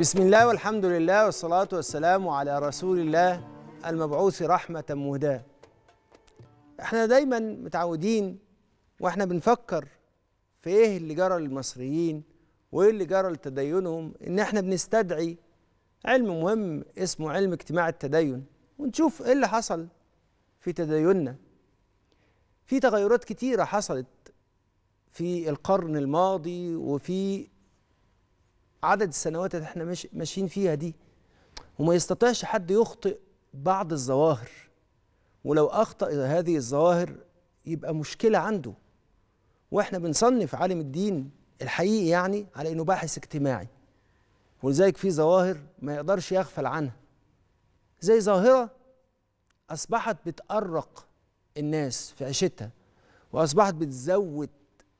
بسم الله والحمد لله والصلاة والسلام على رسول الله المبعوث رحمة مهداة احنا دايما متعودين واحنا بنفكر في ايه اللي جرى للمصريين وايه اللي جرى لتدينهم ان احنا بنستدعي علم مهم اسمه علم اجتماع التدين ونشوف ايه اللي حصل في تديننا في تغيرات كتيرة حصلت في القرن الماضي وفي عدد السنوات اللي احنا ماشيين فيها دي وما يستطيعش حد يخطئ بعض الظواهر ولو اخطا هذه الظواهر يبقى مشكله عنده واحنا بنصنف عالم الدين الحقيقي يعني على انه باحث اجتماعي ولذلك في ظواهر ما يقدرش يغفل عنها زي ظاهره اصبحت بتأرق الناس في عيشتها واصبحت بتزود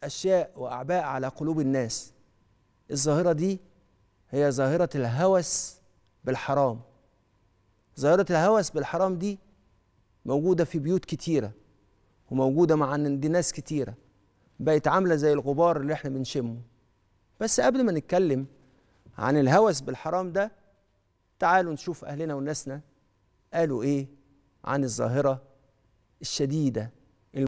اشياء واعباء على قلوب الناس الظاهره دي هي ظاهرة الهوس بالحرام ظاهرة الهوس بالحرام دي موجودة في بيوت كتيرة وموجودة مع عند ناس كتيرة بقت عاملة زي الغبار اللي احنا بنشمه بس قبل ما نتكلم عن الهوس بالحرام ده تعالوا نشوف أهلنا وناسنا قالوا إيه عن الظاهرة الشديدة الم...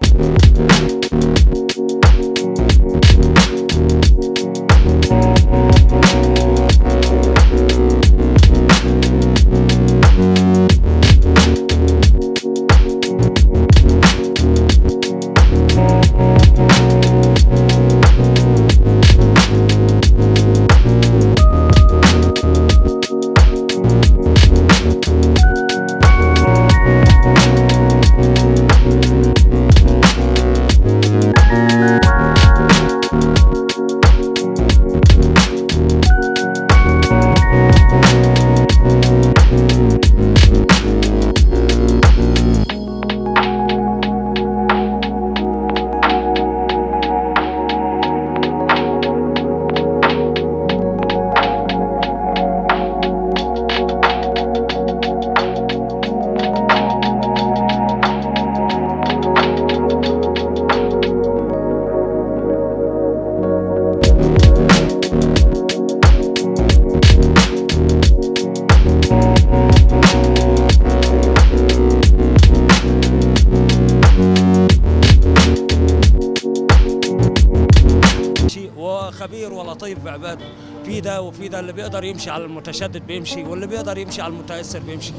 بيقدر يمشي على المتشدد بيمشي واللي بيقدر يمشي على المتأثر بيمشي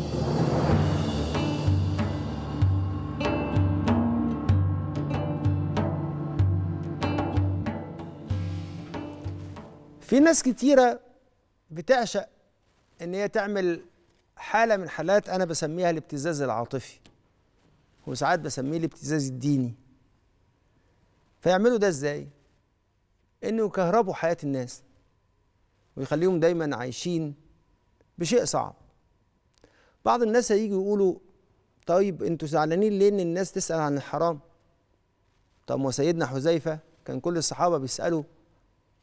في ناس كتيرة بتعشق إن هي تعمل حالة من حالات أنا بسميها الابتزاز العاطفي وساعات بسميه الابتزاز الديني فيعملوا ده إزاي؟ إنه يكهربوا حياة الناس ويخليهم دايما عايشين بشيء صعب بعض الناس هيجي يقولوا طيب انتوا زعلانين ليه ان الناس تسال عن الحرام طب وسيدنا حذيفه كان كل الصحابه بيسالوا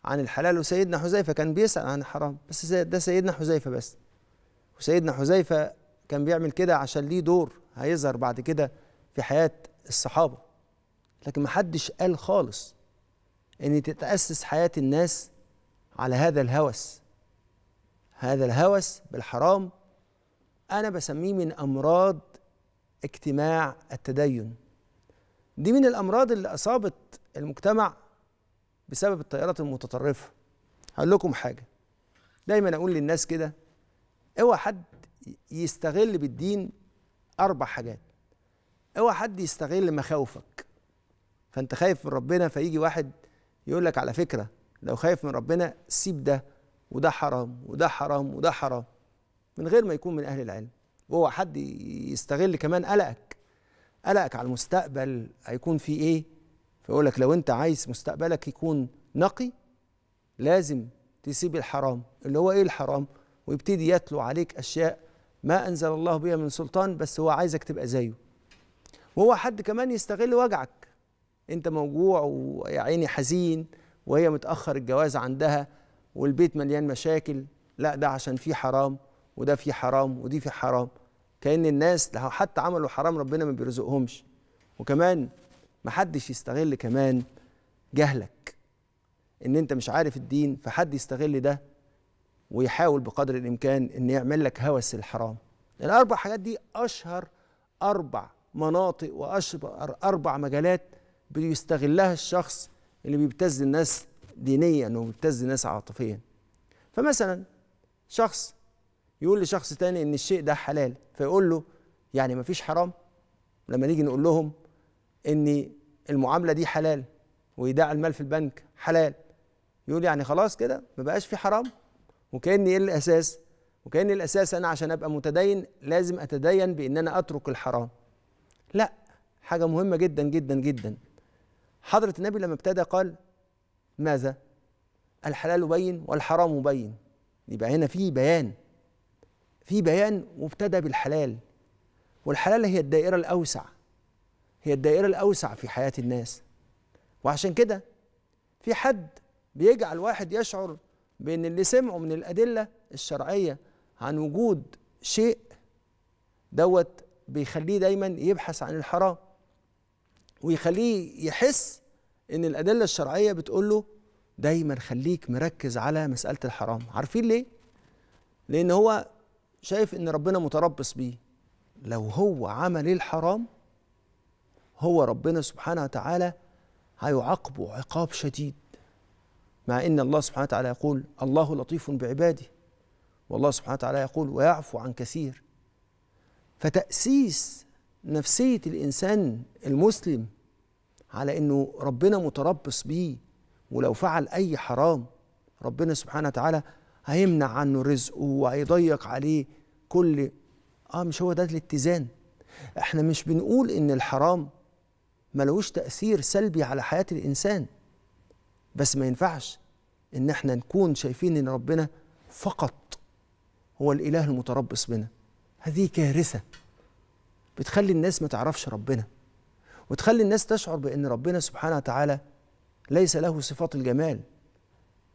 عن الحلال وسيدنا حذيفه كان بيسال عن الحرام بس ده سيدنا حذيفه بس وسيدنا حذيفه كان بيعمل كده عشان ليه دور هيظهر بعد كده في حياه الصحابه لكن محدش قال خالص ان تتاسس حياه الناس على هذا الهوس هذا الهوس بالحرام انا بسميه من امراض اجتماع التدين دي من الامراض اللي اصابت المجتمع بسبب التيارات المتطرفه هقول لكم حاجه دايما اقول للناس كده اوعى حد يستغل بالدين اربع حاجات اوعى حد يستغل مخاوفك فانت خايف من ربنا فيجي واحد يقول لك على فكره لو خايف من ربنا سيب ده وده حرام وده حرام وده حرام من غير ما يكون من أهل العلم وهو حد يستغل كمان قلقك قلقك على المستقبل هيكون فيه إيه فيقول لك لو أنت عايز مستقبلك يكون نقي لازم تسيب الحرام اللي هو إيه الحرام ويبتدي يتلو عليك أشياء ما أنزل الله بها من سلطان بس هو عايزك تبقى زيه وهو حد كمان يستغل وجعك أنت موجوع ويا عيني حزين وهي متاخر الجواز عندها والبيت مليان مشاكل لا ده عشان في حرام وده في حرام ودي في حرام كأن الناس لو حتى عملوا حرام ربنا ما بيرزقهمش وكمان محدش يستغل كمان جهلك ان انت مش عارف الدين فحد يستغل ده ويحاول بقدر الامكان ان يعمل لك هوس الحرام الاربع يعني حاجات دي اشهر اربع مناطق واشهر اربع مجالات بيستغلها الشخص اللي بيبتز الناس دينيا وبيبتز الناس عاطفيا فمثلا شخص يقول لشخص تاني ان الشيء ده حلال فيقول له يعني مفيش حرام لما نيجي نقول لهم ان المعامله دي حلال وايداع المال في البنك حلال يقول يعني خلاص كده ما بقاش في حرام وكان ايه الاساس وكان الاساس انا عشان ابقى متدين لازم اتدين بان انا اترك الحرام لا حاجه مهمه جدا جدا جدا حضرة النبي لما ابتدى قال ماذا؟ الحلال بين والحرام بين يبقى هنا في بيان في بيان وابتدى بالحلال والحلال هي الدائرة الأوسع هي الدائرة الأوسع في حياة الناس وعشان كده في حد بيجعل واحد يشعر بأن اللي سمعه من الأدلة الشرعية عن وجود شيء دوت بيخليه دايما يبحث عن الحرام ويخليه يحس ان الادله الشرعيه بتقول له دايما خليك مركز على مساله الحرام عارفين ليه لان هو شايف ان ربنا متربص بيه لو هو عمل الحرام هو ربنا سبحانه وتعالى هيعاقبه عقاب شديد مع ان الله سبحانه وتعالى يقول الله لطيف بعباده والله سبحانه وتعالى يقول ويعفو عن كثير فتاسيس نفسيه الانسان المسلم على انه ربنا متربص بيه ولو فعل اي حرام ربنا سبحانه وتعالى هيمنع عنه رزقه وهيضيق عليه كل اه مش هو ده الاتزان احنا مش بنقول ان الحرام ملوش تاثير سلبي على حياه الانسان بس ما ينفعش ان احنا نكون شايفين ان ربنا فقط هو الاله المتربص بنا هذه كارثه بتخلي الناس ما تعرفش ربنا وتخلي الناس تشعر بأن ربنا سبحانه وتعالى ليس له صفات الجمال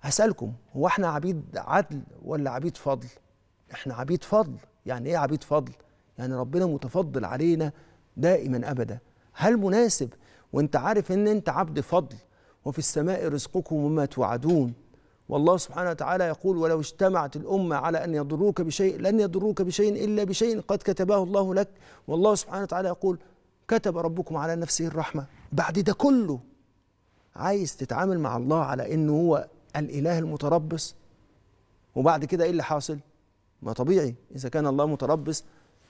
هسألكم هو احنا عبيد عدل ولا عبيد فضل احنا عبيد فضل يعني ايه عبيد فضل يعني ربنا متفضل علينا دائما أبدا هل مناسب وانت عارف ان انت عبد فضل وفي السماء رزقكم وما توعدون والله سبحانه وتعالى يقول ولو اجتمعت الأمة على أن يضروك بشيء لن يضروك بشيء إلا بشيء قد كتبه الله لك والله سبحانه وتعالى يقول كتب ربكم على نفسه الرحمه بعد ده كله عايز تتعامل مع الله على انه هو الاله المتربص وبعد كده ايه اللي حاصل ما طبيعي اذا كان الله متربص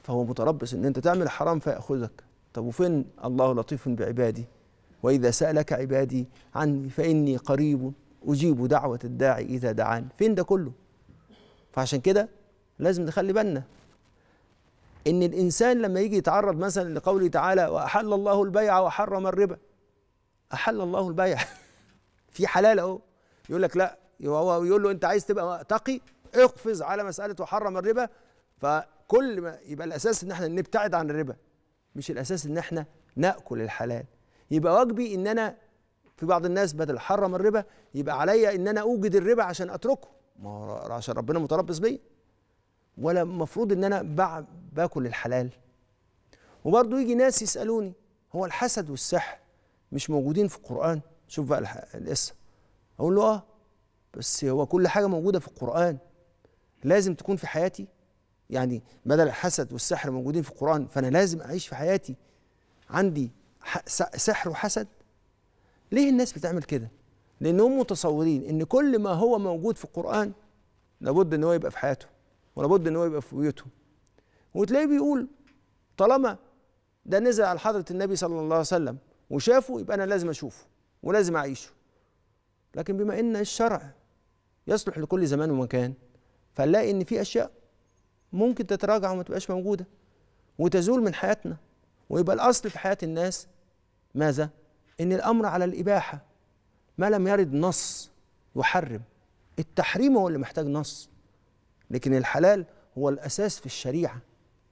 فهو متربص ان انت تعمل حرام فياخذك طب وفين الله لطيف بعبادي واذا سالك عبادي عني فاني قريب اجيب دعوه الداعي اذا دعان فين ده كله فعشان كده لازم نخلي بالنا ان الانسان لما يجي يتعرض مثلا لقوله تعالى واحل الله البيع وحرم الربا احل الله البيع في حلال اهو يقول لك لا هو يقول له انت عايز تبقى تقي اقفز على مساله وحرم الربا فكل ما يبقى الاساس ان احنا نبتعد عن الربا مش الاساس ان احنا ناكل الحلال يبقى واجبي ان انا في بعض الناس بدل حرم الربا يبقى عليا ان انا اوجد الربا عشان اتركه ما عشان ربنا متربص بيا ولا المفروض ان انا باكل الحلال وبرضه يجي ناس يسالوني هو الحسد والسحر مش موجودين في القران شوف بقى القصه اقول له اه بس هو كل حاجه موجوده في القران لازم تكون في حياتي يعني بدل الحسد والسحر موجودين في القران فانا لازم اعيش في حياتي عندي سحر وحسد ليه الناس بتعمل كده لانهم متصورين ان كل ما هو موجود في القران لابد ان هو يبقى في حياته ولابد ان هو يبقى في بيوتهم وتلاقيه بيقول طالما ده نزل على حضره النبي صلى الله عليه وسلم وشافه يبقى انا لازم اشوفه ولازم اعيشه لكن بما ان الشرع يصلح لكل زمان ومكان فنلاقي ان في اشياء ممكن تتراجع وما تبقاش موجوده وتزول من حياتنا ويبقى الاصل في حياه الناس ماذا ان الامر على الاباحه ما لم يرد نص يحرم التحريم هو اللي محتاج نص لكن الحلال هو الأساس في الشريعة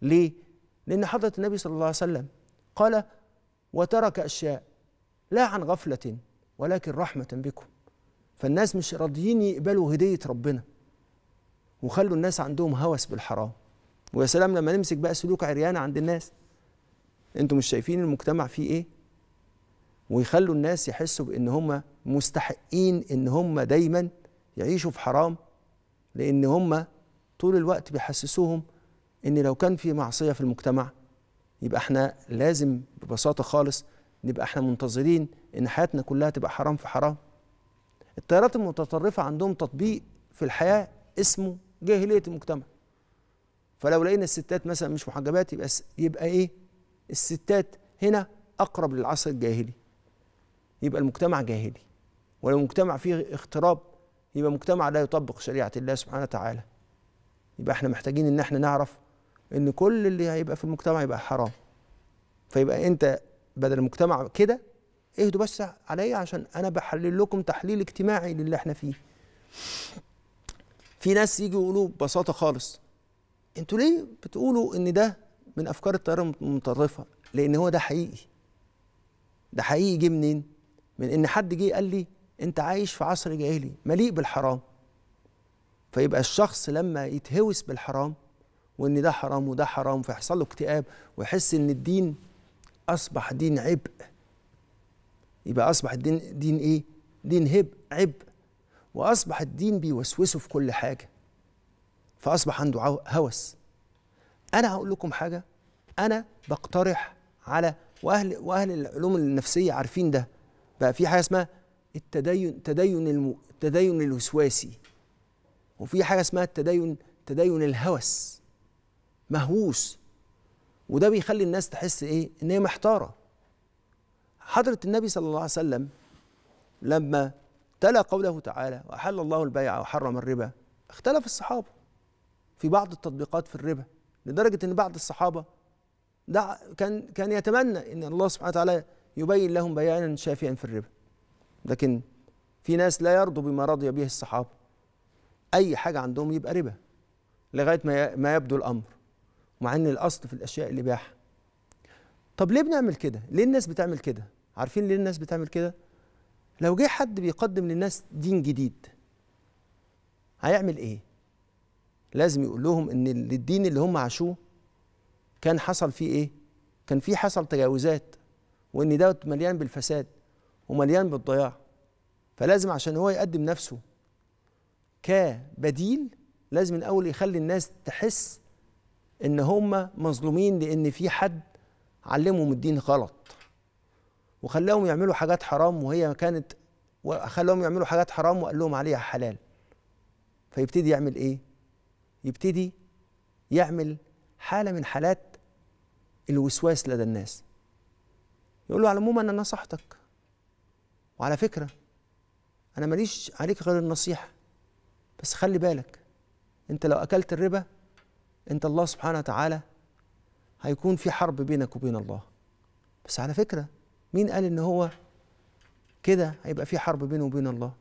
ليه؟ لأن حضرة النبي صلى الله عليه وسلم قال وترك أشياء لا عن غفلة ولكن رحمة بكم فالناس مش راضيين يقبلوا هدية ربنا وخلوا الناس عندهم هوس بالحرام ويا سلام لما نمسك بقى سلوك عريانة عند الناس انتوا مش شايفين المجتمع فيه ايه ويخلوا الناس يحسوا بان هم مستحقين ان هم دايما يعيشوا في حرام لان هم طول الوقت بيحسسوهم ان لو كان في معصيه في المجتمع يبقى احنا لازم ببساطه خالص نبقى احنا منتظرين ان حياتنا كلها تبقى حرام في حرام التيارات المتطرفه عندهم تطبيق في الحياه اسمه جاهليه المجتمع فلو لقينا الستات مثلا مش محجبات يبقى يبقى ايه الستات هنا اقرب للعصر الجاهلي يبقى المجتمع جاهلي ولو مجتمع فيه اغتراب يبقى مجتمع لا يطبق شريعه الله سبحانه وتعالى يبقى احنا محتاجين ان احنا نعرف ان كل اللي هيبقى في المجتمع يبقى حرام فيبقى انت بدل المجتمع كده اهدوا بس عليا عشان انا بحلل لكم تحليل اجتماعي للي احنا فيه في ناس يجوا يقولوا ببساطه خالص انتوا ليه بتقولوا ان ده من افكار التيار المتطرفه لان هو ده حقيقي ده حقيقي جه منين من ان حد جه قال لي انت عايش في عصر جاهلي مليء بالحرام فيبقى الشخص لما يتهوس بالحرام وان ده حرام وده حرام فيحصل له اكتئاب ويحس ان الدين اصبح دين عبء يبقى اصبح الدين دين ايه دين هب عبء واصبح الدين بيوسوسه في كل حاجه فاصبح عنده هوس انا هقول لكم حاجه انا بقترح على واهل واهل العلوم النفسيه عارفين ده بقى في حاجه اسمها التدين تدين الم... التدين الوسواسي وفي حاجه اسمها التدين تدين الهوس مهووس وده بيخلي الناس تحس ايه ان هي محتاره حضره النبي صلى الله عليه وسلم لما تلا قوله تعالى واحل الله البيع وحرم الربا اختلف الصحابه في بعض التطبيقات في الربا لدرجه ان بعض الصحابه دع كان كان يتمنى ان الله سبحانه وتعالى يبين لهم بيانا شافيا في الربا لكن في ناس لا يرضوا بما رضي به الصحابه اي حاجه عندهم يبقى ربا لغايه ما ما يبدو الامر مع ان الاصل في الاشياء الاباحه طب ليه بنعمل كده ليه الناس بتعمل كده عارفين ليه الناس بتعمل كده لو جه حد بيقدم للناس دين جديد هيعمل ايه لازم يقول لهم ان الدين اللي هم عاشوه كان حصل فيه ايه كان فيه حصل تجاوزات وان دوت مليان بالفساد ومليان بالضياع فلازم عشان هو يقدم نفسه كبديل لازم الاول يخلي الناس تحس ان هم مظلومين لان في حد علمهم الدين غلط وخلاهم يعملوا حاجات حرام وهي كانت وخلاهم يعملوا حاجات حرام وقال لهم عليها حلال فيبتدي يعمل ايه يبتدي يعمل حاله من حالات الوسواس لدى الناس يقول له على العموم انا نصحتك وعلى فكره انا ماليش عليك غير النصيحه بس خلي بالك انت لو اكلت الربا انت الله سبحانه وتعالى هيكون في حرب بينك وبين الله بس على فكره مين قال ان هو كده هيبقى في حرب بينه وبين الله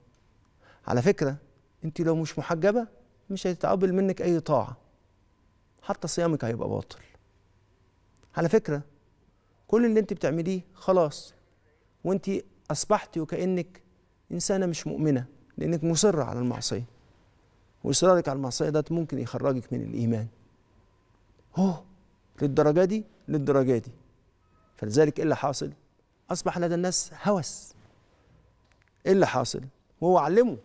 على فكره انت لو مش محجبه مش هيتقبل منك اي طاعه حتى صيامك هيبقى باطل على فكره كل اللي انت بتعمليه خلاص وانت اصبحت وكانك انسانه مش مؤمنه لانك مصره على المعصيه واصرارك على المعصيه ده ممكن يخرجك من الايمان هو للدرجه دي للدرجه دي فلذلك ايه اللي حاصل اصبح لدى الناس هوس ايه اللي حاصل وهو علمه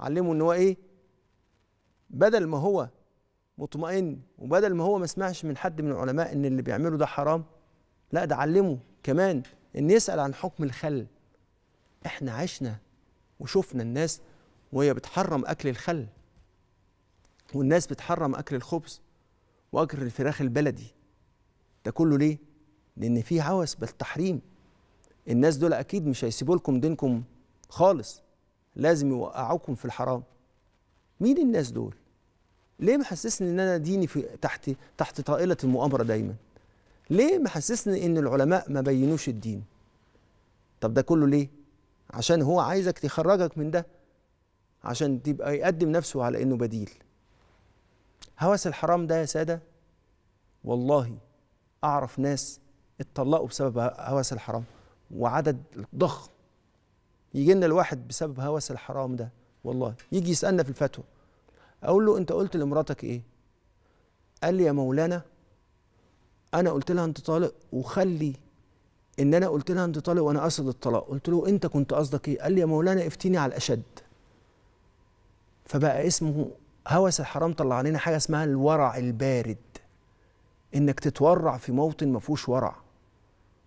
علمه ان هو ايه بدل ما هو مطمئن وبدل ما هو ما سمعش من حد من العلماء ان اللي بيعمله ده حرام لا ده علمه كمان ان يسال عن حكم الخل احنا عشنا وشفنا الناس وهي بتحرم اكل الخل والناس بتحرم اكل الخبز واكل الفراخ البلدي ده كله ليه لان في هوس بالتحريم الناس دول اكيد مش هيسيبوا لكم دينكم خالص لازم يوقعوكم في الحرام مين الناس دول ليه محسسني ان انا ديني في تحت تحت طائله المؤامره دايما ليه محسسني ان العلماء ما بينوش الدين طب ده كله ليه عشان هو عايزك تخرجك من ده عشان تبقى يقدم نفسه على انه بديل هوس الحرام ده يا ساده والله اعرف ناس اتطلقوا بسبب هوس الحرام وعدد ضخم يجي لنا الواحد بسبب هوس الحرام ده والله يجي يسالنا في الفتوى اقول له انت قلت لمراتك ايه قال لي يا مولانا انا قلت لها انت طالق وخلي ان انا قلت لها انت طالق وانا قصد الطلاق قلت له انت كنت قصدك ايه قال لي يا مولانا افتيني على الاشد فبقى اسمه هوس الحرام طلع علينا حاجه اسمها الورع البارد انك تتورع في موطن ما فيهوش ورع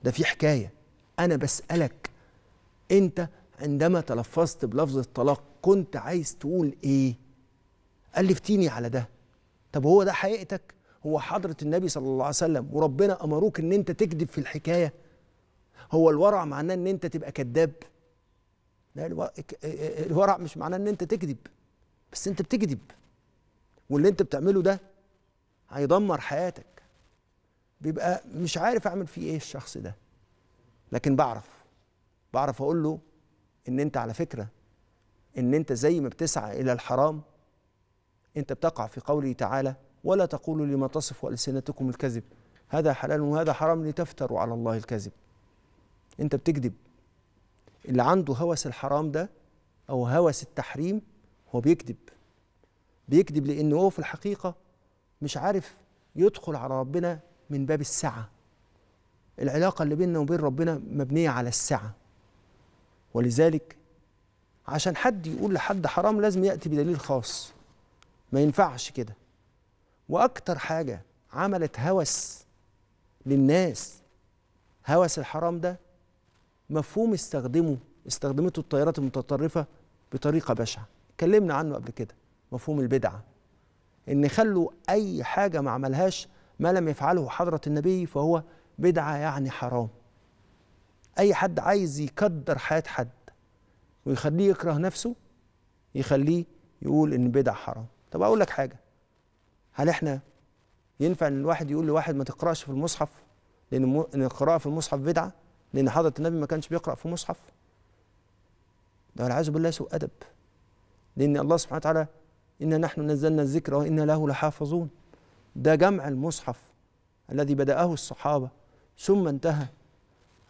ده في حكايه انا بسالك انت عندما تلفظت بلفظ الطلاق كنت عايز تقول ايه قال على ده طب هو ده حقيقتك هو حضره النبي صلى الله عليه وسلم وربنا امروك ان انت تكذب في الحكايه هو الورع معناه ان انت تبقى كذاب لا آه، آه، الورع مش معناه ان انت تكذب بس انت بتكذب واللي انت بتعمله ده هيدمر حياتك بيبقى مش عارف اعمل فيه ايه الشخص ده لكن بعرف بعرف اقول له ان انت على فكره ان انت زي ما بتسعى الى الحرام انت بتقع في قوله تعالى ولا تقولوا لما تصف السنتكم الكذب هذا حلال وهذا حرام لتفتروا على الله الكذب انت بتكذب اللي عنده هوس الحرام ده او هوس التحريم هو بيكذب بيكذب لأنه هو في الحقيقة مش عارف يدخل على ربنا من باب السعة العلاقة اللي بيننا وبين ربنا مبنية على السعة ولذلك عشان حد يقول لحد حرام لازم يأتي بدليل خاص ما ينفعش كده وأكتر حاجة عملت هوس للناس هوس الحرام ده مفهوم استخدمه استخدمته الطائرات المتطرفة بطريقة بشعة اتكلمنا عنه قبل كده مفهوم البدعة إن خلوا أي حاجة ما عملهاش ما لم يفعله حضرة النبي فهو بدعة يعني حرام أي حد عايز يقدر حياة حد ويخليه يكره نفسه يخليه يقول إن بدعة حرام طب أقول لك حاجة هل إحنا ينفع إن الواحد يقول لواحد ما تقرأش في المصحف لأن القراءة في المصحف بدعة لأن حضرة النبي ما كانش بيقرأ في مصحف ده والعياذ بالله سوء أدب لأن الله سبحانه وتعالى إنا نحن نزلنا الذكر وإنا له لحافظون ده جمع المصحف الذي بدأه الصحابة ثم انتهى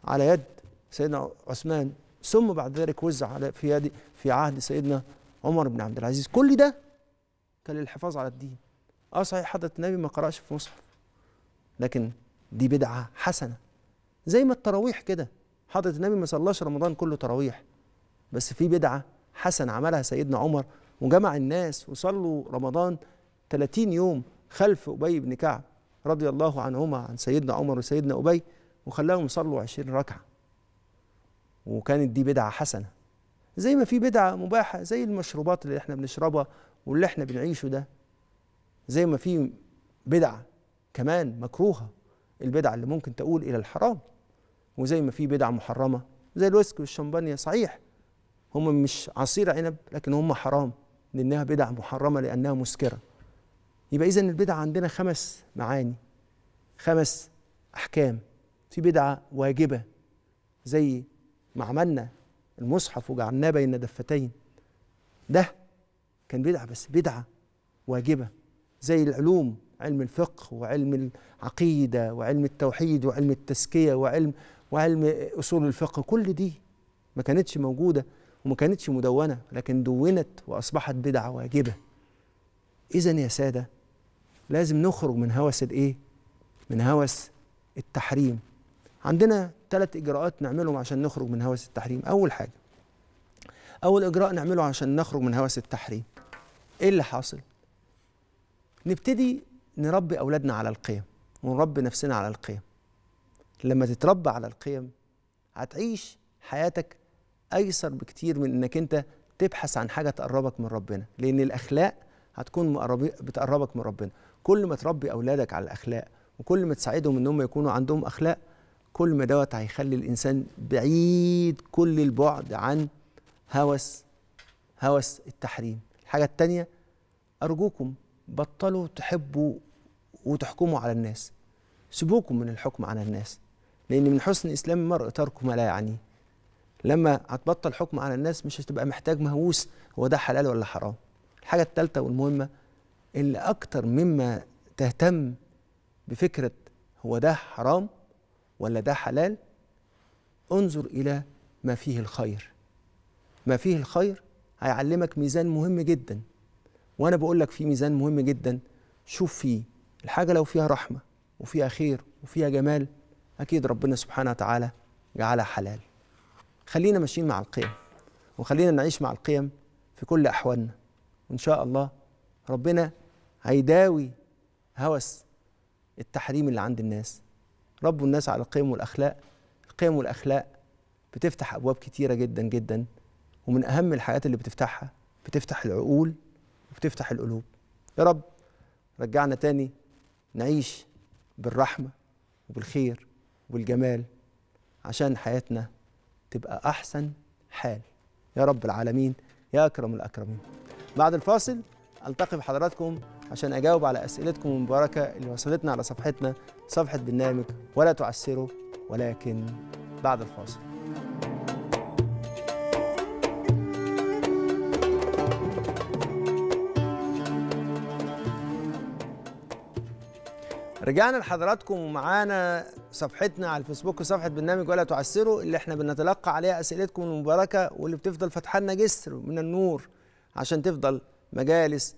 على يد سيدنا عثمان ثم بعد ذلك وزع على في يد في عهد سيدنا عمر بن عبد العزيز كل ده كان للحفاظ على الدين اه صحيح حضرة النبي ما قرأش في مصحف لكن دي بدعة حسنة زي ما التراويح كده حضرة النبي ما صلاش رمضان كله تراويح بس في بدعة حسنة عملها سيدنا عمر وجمع الناس وصلوا رمضان 30 يوم خلف أبي بن كعب رضي الله عنهما عن سيدنا عمر وسيدنا أبي وخلاهم يصلوا 20 ركعة وكانت دي بدعة حسنة زي ما في بدعة مباحة زي المشروبات اللي احنا بنشربها واللي احنا بنعيشه ده زي ما في بدعة كمان مكروهة البدعة اللي ممكن تقول إلى الحرام وزي ما في بدعة محرمة زي الويسكي والشمبانيا صحيح هم مش عصير عنب لكن هم حرام لأنها بدع محرمة لأنها مسكرة يبقى إذا البدعة عندنا خمس معاني خمس أحكام في بدعة واجبة زي ما عملنا المصحف وجعلناه بين دفتين ده كان بدعة بس بدعة واجبة زي العلوم علم الفقه وعلم العقيدة وعلم التوحيد وعلم التزكية وعلم وعلم أصول الفقه كل دي ما كانتش موجودة وما كانتش مدونة لكن دونت وأصبحت بدعة واجبة إذا يا سادة لازم نخرج من هوس الإيه؟ من هوس التحريم عندنا ثلاث إجراءات نعملهم عشان نخرج من هوس التحريم أول حاجة أول إجراء نعمله عشان نخرج من هوس التحريم إيه اللي حاصل؟ نبتدي نربي أولادنا على القيم ونربي نفسنا على القيم لما تتربى على القيم هتعيش حياتك ايسر بكتير من انك انت تبحث عن حاجه تقربك من ربنا لان الاخلاق هتكون بتقربك من ربنا كل ما تربي اولادك على الاخلاق وكل ما تساعدهم ان هم يكونوا عندهم اخلاق كل ما دوت هيخلي الانسان بعيد كل البعد عن هوس هوس التحريم الحاجه الثانيه ارجوكم بطلوا تحبوا وتحكموا على الناس سيبوكم من الحكم على الناس لان من حسن اسلام المرء ترك ما لا يعنيه لما هتبطل حكم على الناس مش هتبقى محتاج مهووس هو ده حلال ولا حرام الحاجة الثالثة والمهمة اللي أكتر مما تهتم بفكرة هو ده حرام ولا ده حلال انظر إلى ما فيه الخير ما فيه الخير هيعلمك ميزان مهم جدا وأنا بقول لك في ميزان مهم جدا شوف فيه الحاجة لو فيها رحمة وفيها خير وفيها جمال أكيد ربنا سبحانه وتعالى جعلها حلال خلينا ماشيين مع القيم وخلينا نعيش مع القيم في كل أحوالنا وإن شاء الله ربنا هيداوي هوس التحريم اللي عند الناس ربوا الناس على القيم والأخلاق القيم والأخلاق بتفتح أبواب كتيرة جدا جدا ومن أهم الحاجات اللي بتفتحها بتفتح العقول وبتفتح القلوب يا رب رجعنا تاني نعيش بالرحمة وبالخير والجمال عشان حياتنا تبقى أحسن حال يا رب العالمين يا أكرم الأكرمين بعد الفاصل ألتقي بحضراتكم عشان أجاوب على أسئلتكم المباركة اللي وصلتنا على صفحتنا صفحة برنامج ولا تعسروا ولكن بعد الفاصل رجعنا لحضراتكم ومعانا صفحتنا على الفيسبوك صفحه برنامج ولا تعسروا اللي احنا بنتلقى عليها اسئلتكم المباركه واللي بتفضل فاتحه لنا جسر من النور عشان تفضل مجالس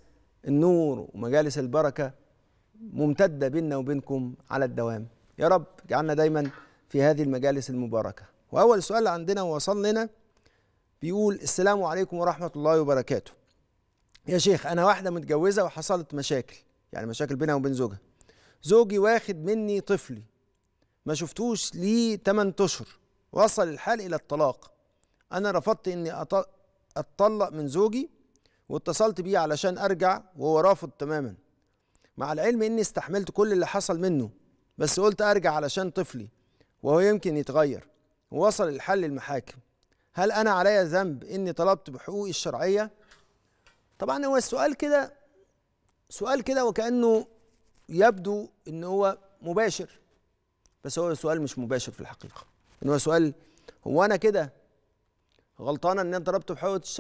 النور ومجالس البركه ممتده بيننا وبينكم على الدوام يا رب اجعلنا دايما في هذه المجالس المباركه واول سؤال عندنا وصل لنا بيقول السلام عليكم ورحمه الله وبركاته يا شيخ انا واحده متجوزه وحصلت مشاكل يعني مشاكل بينها وبين زوجها زوجي واخد مني طفلي ما شفتوش ليه 8 اشهر وصل الحال الى الطلاق انا رفضت اني اتطلق من زوجي واتصلت بيه علشان ارجع وهو رافض تماما مع العلم اني استحملت كل اللي حصل منه بس قلت ارجع علشان طفلي وهو يمكن يتغير ووصل الحل للمحاكم هل انا عليا ذنب اني طلبت بحقوقي الشرعيه طبعا هو السؤال كده سؤال كده وكانه يبدو ان هو مباشر بس هو سؤال مش مباشر في الحقيقه ان هو سؤال هو انا كده غلطانه ان انت ضربت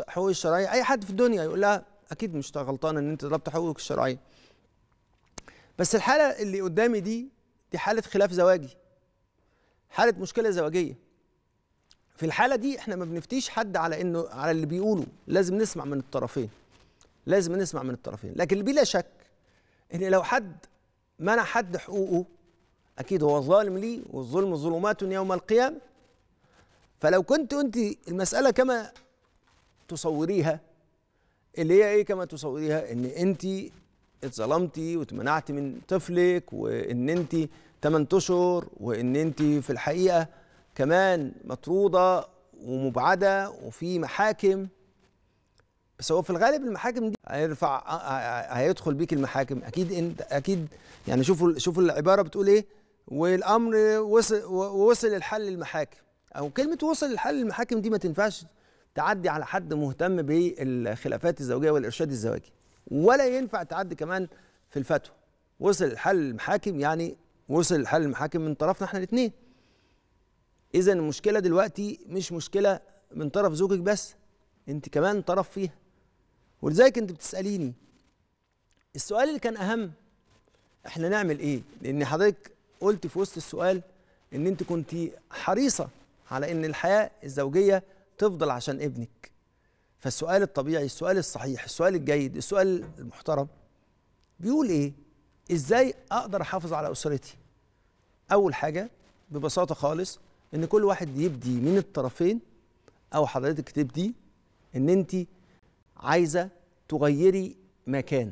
حقوق الشرعيه اي حد في الدنيا يقول لها اكيد مش غلطانه ان انت ضربت حقوقك الشرعيه بس الحاله اللي قدامي دي دي حاله خلاف زواجي حاله مشكله زواجيه في الحاله دي احنا ما بنفتيش حد على انه على اللي بيقوله لازم نسمع من الطرفين لازم نسمع من الطرفين لكن بلا شك ان لو حد منع حد حقوقه اكيد هو ظالم لي والظلم ظلمات يوم القيامه فلو كنت انت المساله كما تصوريها اللي هي ايه كما تصوريها ان انت اتظلمتي واتمنعتي من طفلك وان انت تمن اشهر وان انت في الحقيقه كمان مطروده ومبعده وفي محاكم بس هو في الغالب المحاكم دي هيرفع آه، آه، آه، هيدخل بيك المحاكم اكيد انت اكيد يعني شوفوا شوفوا العباره بتقول ايه والامر وصل ووصل الحل للمحاكم او كلمه وصل الحل للمحاكم دي ما تنفعش تعدي على حد مهتم بالخلافات الزوجيه والارشاد الزواجي ولا ينفع تعدي كمان في الفتوى وصل الحل للمحاكم يعني وصل الحل للمحاكم من طرفنا احنا الاثنين اذا المشكله دلوقتي مش مشكله من طرف زوجك بس انت كمان طرف فيها ولذلك انت بتساليني السؤال اللي كان اهم احنا نعمل ايه لان حضرتك قلت في وسط السؤال ان انت كنت حريصه على ان الحياه الزوجيه تفضل عشان ابنك فالسؤال الطبيعي السؤال الصحيح السؤال الجيد السؤال المحترم بيقول ايه ازاي اقدر احافظ على اسرتي اول حاجه ببساطه خالص ان كل واحد يبدي من الطرفين او حضرتك تبدي ان انت عايزه تغيري مكان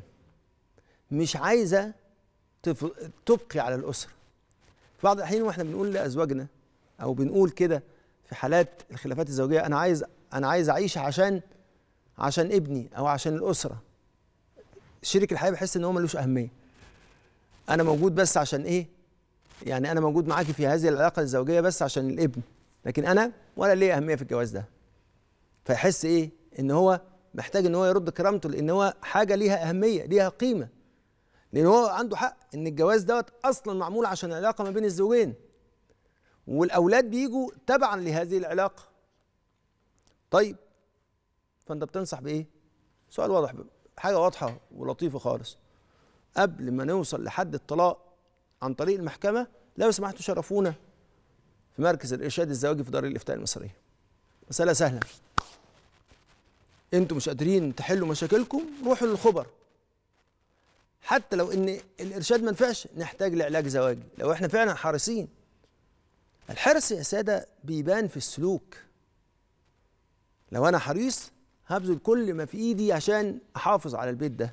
مش عايزه تبقي على الاسره في بعض الاحيان واحنا بنقول لازواجنا او بنقول كده في حالات الخلافات الزوجيه انا عايز انا عايز اعيش عشان عشان ابني او عشان الاسره شريك الحياه بحس ان هو ملوش اهميه انا موجود بس عشان ايه يعني انا موجود معاكي في هذه العلاقه الزوجيه بس عشان الابن لكن انا ولا ليه اهميه في الجواز ده فيحس ايه ان هو محتاج ان هو يرد كرامته لان هو حاجه ليها اهميه ليها قيمه لان هو عنده حق ان الجواز دوت اصلا معمول عشان العلاقه ما بين الزوجين والاولاد بيجوا تبعا لهذه العلاقه طيب فانت بتنصح بايه سؤال واضح حاجه واضحه ولطيفه خالص قبل ما نوصل لحد الطلاق عن طريق المحكمه لو سمحتوا شرفونا في مركز الارشاد الزواجي في دار الافتاء المصريه مساله سهله انتوا مش قادرين تحلوا مشاكلكم روحوا للخبر حتى لو ان الارشاد ما نفعش نحتاج لعلاج زواجي لو احنا فعلا حريصين الحرص يا ساده بيبان في السلوك لو انا حريص هبذل كل ما في ايدي عشان احافظ على البيت ده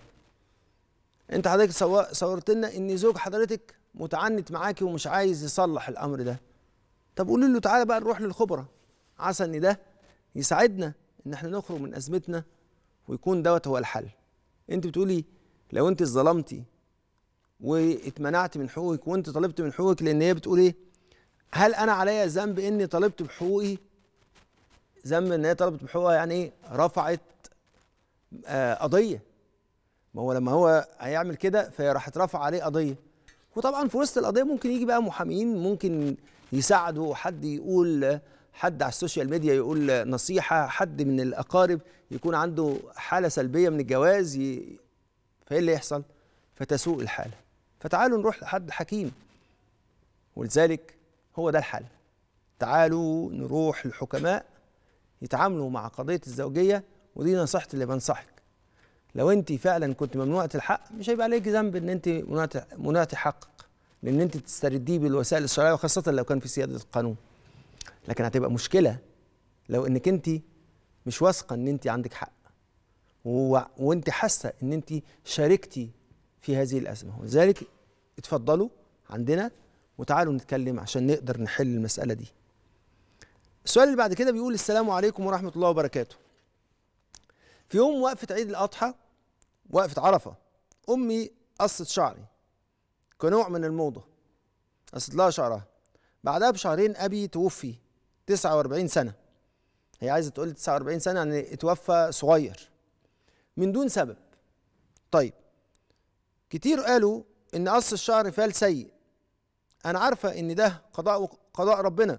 انت حضرتك صورت لنا ان زوج حضرتك متعنت معاكي ومش عايز يصلح الامر ده طب قولي له تعالى بقى نروح للخبره عسى ان ده يساعدنا ان احنا نخرج من ازمتنا ويكون دوت هو الحل انت بتقولي لو انت اتظلمتي واتمنعت من حقوقك وانت طلبت من حقوقك لان هي بتقول ايه هل انا عليا ذنب اني طلبت بحقوقي ذنب ان هي طلبت بحقوقها يعني ايه رفعت آه قضيه ما هو لما هو هيعمل كده فهي راح ترفع عليه قضيه وطبعا في وسط القضيه ممكن يجي بقى محامين ممكن يساعدوا حد يقول حد على السوشيال ميديا يقول نصيحه حد من الاقارب يكون عنده حاله سلبيه من الجواز ي... فايه اللي يحصل فتسوء الحاله فتعالوا نروح لحد حكيم ولذلك هو ده الحل تعالوا نروح لحكماء يتعاملوا مع قضيه الزوجيه ودي نصيحتي اللي بنصحك لو انت فعلا كنت ممنوعه الحق مش هيبقى عليك ذنب ان انت منعت حقك لان انت تسترديه بالوسائل الشرعيه وخاصه لو كان في سياده القانون لكن هتبقى مشكله لو انك انت مش واثقه ان انت عندك حق و... وانت حاسه ان انت شاركتي في هذه الازمه ولذلك اتفضلوا عندنا وتعالوا نتكلم عشان نقدر نحل المساله دي السؤال اللي بعد كده بيقول السلام عليكم ورحمه الله وبركاته في يوم وقفه عيد الاضحى وقفه عرفه امي قصت شعري كنوع من الموضه قصت لها شعرها بعدها بشهرين ابي توفي 49 سنة هي عايزة تقول 49 سنة يعني اتوفى صغير من دون سبب طيب كتير قالوا ان قص الشعر فال سيء انا عارفة ان ده قضاء قضاء ربنا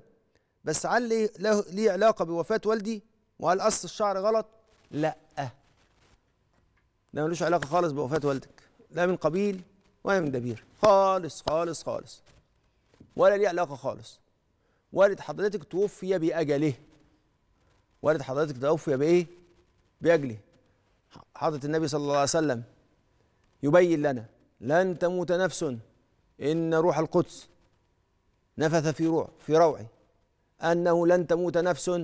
بس هل ليه, ليه علاقة بوفاة والدي وهل قص الشعر غلط لا ده ملوش علاقة خالص بوفاة والدك لا من قبيل ولا من دبير خالص خالص خالص ولا ليه علاقة خالص والد حضرتك توفي بأجله والد حضرتك توفي بإيه؟ بأجله حضرة النبي صلى الله عليه وسلم يبين لنا لن تموت نفس إن روح القدس نفث في روح في روعي أنه لن تموت نفس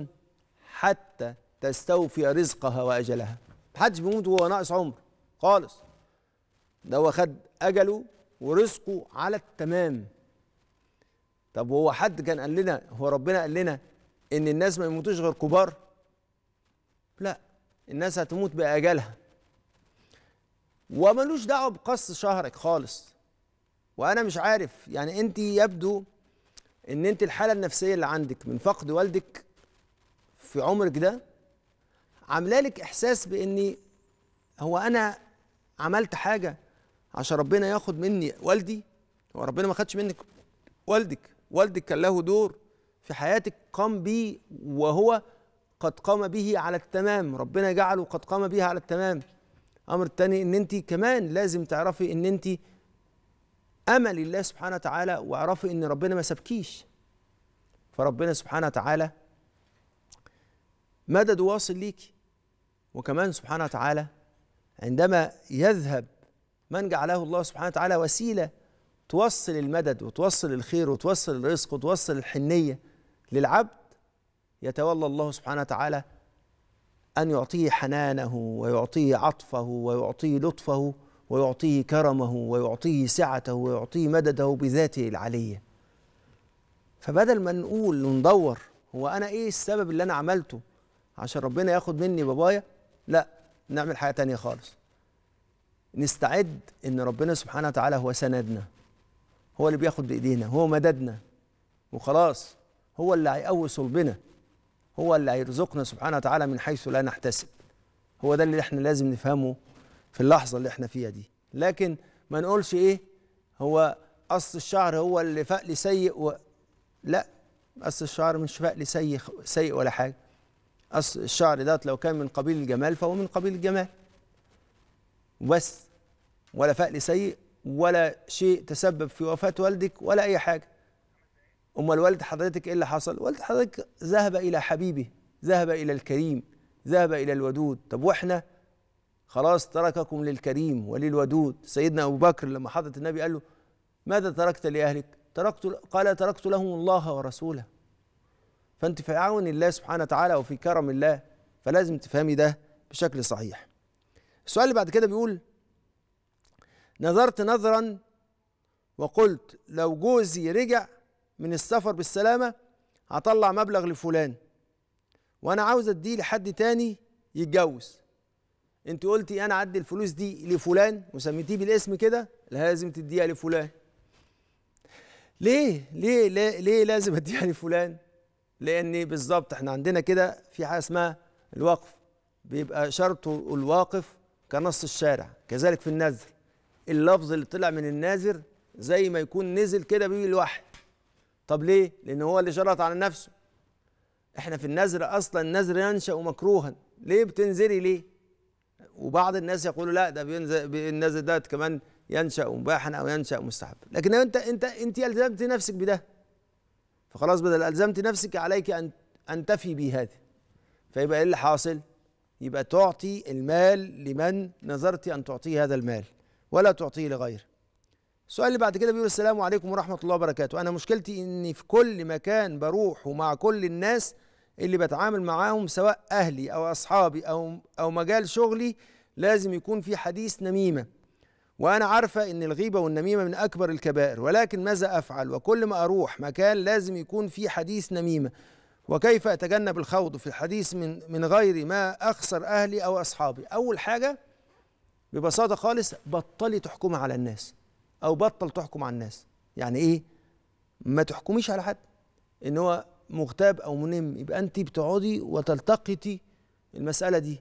حتى تستوفي رزقها وأجلها محدش بيموت وهو ناقص عمر خالص ده هو خد أجله ورزقه على التمام طب هو حد كان قال لنا هو ربنا قال لنا ان الناس ما يموتوش غير كبار لا الناس هتموت باجلها وملوش دعوه بقص شهرك خالص وانا مش عارف يعني انت يبدو ان انت الحاله النفسيه اللي عندك من فقد والدك في عمرك ده عامله لك احساس باني هو انا عملت حاجه عشان ربنا ياخد مني والدي هو ربنا ما خدش منك والدك والدك كان له دور في حياتك قام به وهو قد قام به على التمام ربنا جعله قد قام به على التمام امر الثاني ان انت كمان لازم تعرفي ان انت امل الله سبحانه وتعالى واعرفي ان ربنا ما سابكيش فربنا سبحانه وتعالى مدد واصل ليك وكمان سبحانه وتعالى عندما يذهب من جعله الله سبحانه وتعالى وسيله توصل المدد وتوصل الخير وتوصل الرزق وتوصل الحنية للعبد يتولى الله سبحانه وتعالى أن يعطيه حنانه ويعطيه عطفه ويعطيه لطفه ويعطيه كرمه ويعطيه سعته ويعطيه مدده بذاته العليه فبدل ما نقول وندور هو انا ايه السبب اللي انا عملته عشان ربنا ياخد مني بابايا لا نعمل حاجه تانية خالص نستعد ان ربنا سبحانه وتعالى هو سندنا هو اللي بياخد بايدينا هو مددنا وخلاص هو اللي هيقوي صلبنا هو اللي هيرزقنا سبحانه وتعالى من حيث لا نحتسب هو ده اللي احنا لازم نفهمه في اللحظه اللي احنا فيها دي لكن ما نقولش ايه هو قص الشعر هو اللي فقلي سيء و... لا قص الشعر مش فقلي سيء سيء ولا حاجه قص الشعر دوت لو كان من قبيل الجمال فهو من قبيل الجمال وبس ولا فقل سيء ولا شيء تسبب في وفاة والدك ولا أي حاجة أمال والد حضرتك إيه اللي حصل؟ والد حضرتك ذهب إلى حبيبه ذهب إلى الكريم ذهب إلى الودود طب وإحنا خلاص ترككم للكريم وللودود سيدنا أبو بكر لما حضرت النبي قال له ماذا تركت لأهلك؟ تركت قال تركت لهم الله ورسوله فأنت في عون الله سبحانه وتعالى وفي كرم الله فلازم تفهمي ده بشكل صحيح السؤال اللي بعد كده بيقول نظرت نظرا وقلت لو جوزي رجع من السفر بالسلامة هطلع مبلغ لفلان وأنا عاوز أديه لحد تاني يتجوز أنت قلتي أنا عدي الفلوس دي لفلان وسميتيه بالاسم كده لازم تديها لفلان ليه ليه ليه, ليه لازم أديها لفلان لأن بالظبط إحنا عندنا كده في حاجة اسمها الوقف بيبقى شرط الواقف كنص الشارع كذلك في النذر اللفظ اللي طلع من النازر زي ما يكون نزل كده بيه الوحي طب ليه لان هو اللي شرط على نفسه احنا في النذر اصلا النذر ينشا مكروها ليه بتنذري ليه وبعض الناس يقولوا لا ده بينزل النذر ده كمان ينشا مباحا او ينشا مستحبا لكن انت انت انت الزمت نفسك بده فخلاص بدل الزمت نفسك عليك ان ان تفي بهذا فيبقى ايه اللي حاصل يبقى تعطي المال لمن نظرتي ان تعطيه هذا المال ولا تعطيه لغيره السؤال اللي بعد كده بيقول السلام عليكم ورحمة الله وبركاته أنا مشكلتي إني في كل مكان بروح ومع كل الناس اللي بتعامل معاهم سواء أهلي أو أصحابي أو أو مجال شغلي لازم يكون في حديث نميمة وأنا عارفة إن الغيبة والنميمة من أكبر الكبائر ولكن ماذا أفعل وكل ما أروح مكان لازم يكون في حديث نميمة وكيف أتجنب الخوض في الحديث من من غير ما أخسر أهلي أو أصحابي أول حاجة ببساطه خالص بطلي تحكمي على الناس او بطل تحكم على الناس يعني ايه ما تحكميش على حد ان هو مغتاب او منم يبقى انت بتقعدي وتلتقطي المساله دي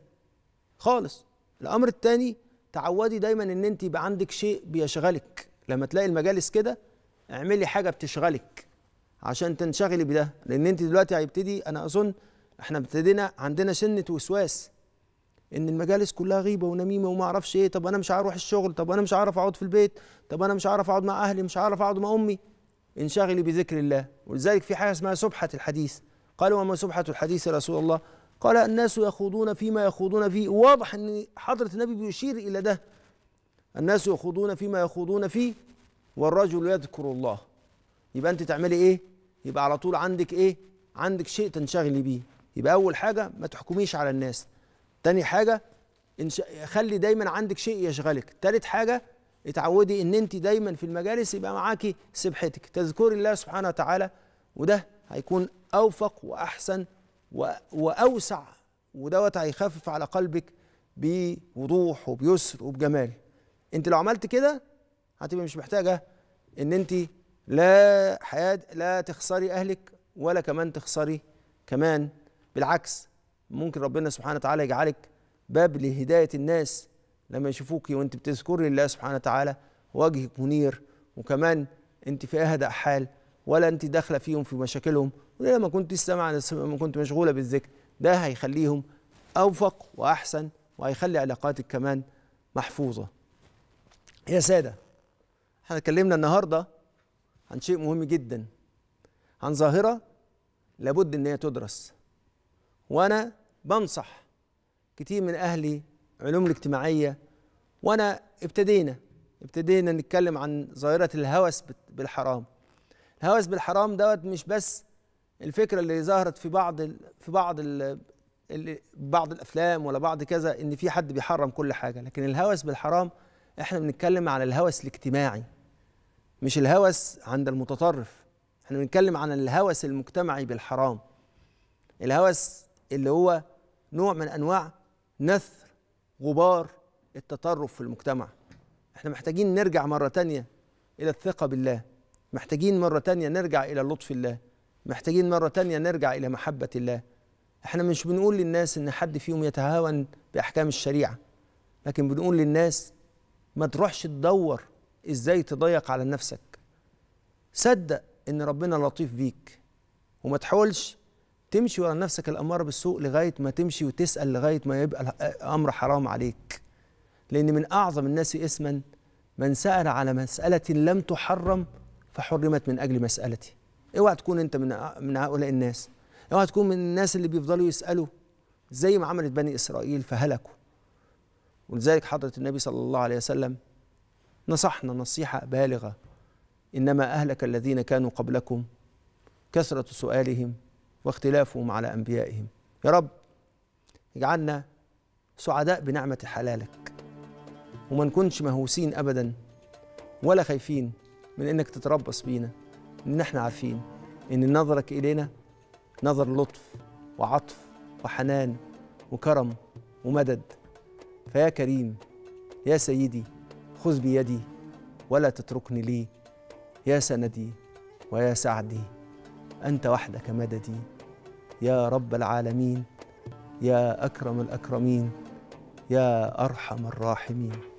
خالص الامر الثاني تعودي دايما ان انت يبقى عندك شيء بيشغلك لما تلاقي المجالس كده اعملي حاجه بتشغلك عشان تنشغلي بده لان انت دلوقتي هيبتدي انا اظن احنا ابتدينا عندنا سنه وسواس ان المجالس كلها غيبه ونميمه وما اعرفش ايه طب انا مش هروح الشغل طب انا مش هعرف اقعد في البيت طب انا مش هعرف اقعد مع اهلي مش هعرف اقعد مع امي انشغلي بذكر الله ولذلك في حاجه اسمها سبحه الحديث قالوا وما سبحه الحديث يا رسول الله قال الناس يخوضون فيما يخوضون فيه واضح ان حضره النبي بيشير الى ده الناس يخوضون فيما يخوضون فيه والرجل يذكر الله يبقى انت تعملي ايه يبقى على طول عندك ايه عندك شيء تنشغلي بيه يبقى اول حاجه ما تحكميش على الناس تاني حاجه خلي دايما عندك شيء يشغلك تالت حاجه اتعودي ان انت دايما في المجالس يبقى معاكي سبحتك تذكري الله سبحانه وتعالى وده هيكون اوفق واحسن واوسع ودوت هيخفف على قلبك بوضوح وبيسر وبجمال انت لو عملت كده هتبقى مش محتاجه ان انت لا حياه لا تخسري اهلك ولا كمان تخسري كمان بالعكس ممكن ربنا سبحانه وتعالى يجعلك باب لهداية الناس لما يشوفوك وانت بتذكري لله سبحانه وتعالى وجهك منير وكمان انت في اهدأ حال ولا انت داخله فيهم في مشاكلهم ولما ما كنت سامعه ما كنت مشغوله بالذكر ده هيخليهم اوفق واحسن وهيخلي علاقاتك كمان محفوظه يا ساده احنا اتكلمنا النهارده عن شيء مهم جدا عن ظاهره لابد ان هي تدرس وانا بنصح كتير من أهلي علوم الاجتماعية وأنا ابتدينا ابتدينا نتكلم عن ظاهرة الهوس بالحرام الهوس بالحرام دوت مش بس الفكرة اللي ظهرت في بعض في بعض ال بعض الافلام ولا بعض كذا ان في حد بيحرم كل حاجه لكن الهوس بالحرام احنا بنتكلم على الهوس الاجتماعي مش الهوس عند المتطرف احنا بنتكلم عن الهوس المجتمعي بالحرام الهوس اللي هو نوع من انواع نثر غبار التطرف في المجتمع احنا محتاجين نرجع مرة تانية إلى الثقة بالله محتاجين مرة تانية نرجع إلى لطف الله محتاجين مرة تانية نرجع إلى محبة الله احنا مش بنقول للناس إن حد فيهم يتهاون بأحكام الشريعة لكن بنقول للناس ما تروحش تدور إزاي تضيق على نفسك صدق إن ربنا لطيف بيك وما تحاولش تمشي ورا نفسك الاماره بالسوء لغايه ما تمشي وتسال لغايه ما يبقى الامر حرام عليك لان من اعظم الناس اسما من سال على مساله لم تحرم فحرمت من اجل مسالته اوعى تكون انت من من هؤلاء الناس اوعى تكون من الناس اللي بيفضلوا يسالوا زي ما عملت بني اسرائيل فهلكوا ولذلك حضره النبي صلى الله عليه وسلم نصحنا نصيحه بالغه انما اهلك الذين كانوا قبلكم كثره سؤالهم واختلافهم على أنبيائهم يا رب اجعلنا سعداء بنعمة حلالك وما نكونش مهووسين أبدا ولا خايفين من إنك تتربص بينا إن إحنا عارفين إن نظرك إلينا نظر لطف وعطف وحنان وكرم ومدد فيا كريم يا سيدي خذ بيدي ولا تتركني لي يا سندي ويا سعدي أنت وحدك مددي يا رب العالمين يا أكرم الأكرمين يا أرحم الراحمين